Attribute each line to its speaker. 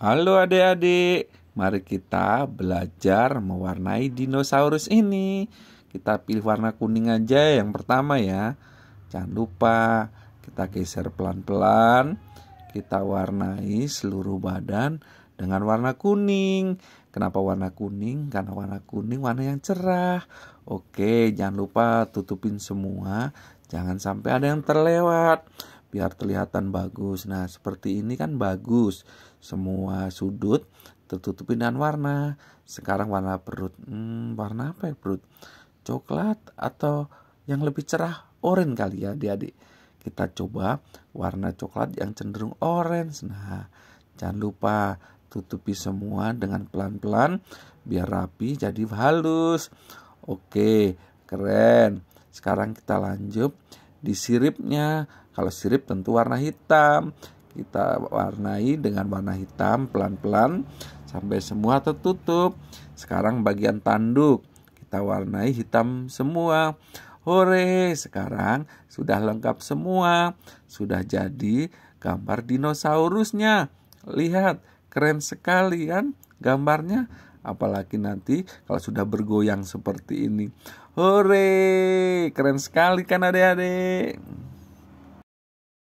Speaker 1: Halo adik-adik, mari kita belajar mewarnai dinosaurus ini. Kita pilih warna kuning aja yang pertama ya. Jangan lupa kita geser pelan-pelan. Kita warnai seluruh badan dengan warna kuning. Kenapa warna kuning? Karena warna kuning warna yang cerah. Oke, jangan lupa tutupin semua. Jangan sampai ada yang terlewat biar kelihatan bagus. Nah, seperti ini kan bagus. Semua sudut tertutupi dengan warna. Sekarang warna perut. Hmm, warna apa ya perut? Coklat atau yang lebih cerah orange kali ya, Adik-adik. Kita coba warna coklat yang cenderung orange. Nah, jangan lupa tutupi semua dengan pelan-pelan biar rapi jadi halus. Oke, keren. Sekarang kita lanjut di siripnya. Kalau sirip tentu warna hitam. Kita warnai dengan warna hitam pelan-pelan sampai semua tertutup. Sekarang bagian tanduk kita warnai hitam semua. Hore, sekarang sudah lengkap semua. Sudah jadi gambar dinosaurusnya. Lihat, keren sekali kan gambarnya apalagi nanti kalau sudah bergoyang seperti ini. Hore, keren sekali kan adik-adik.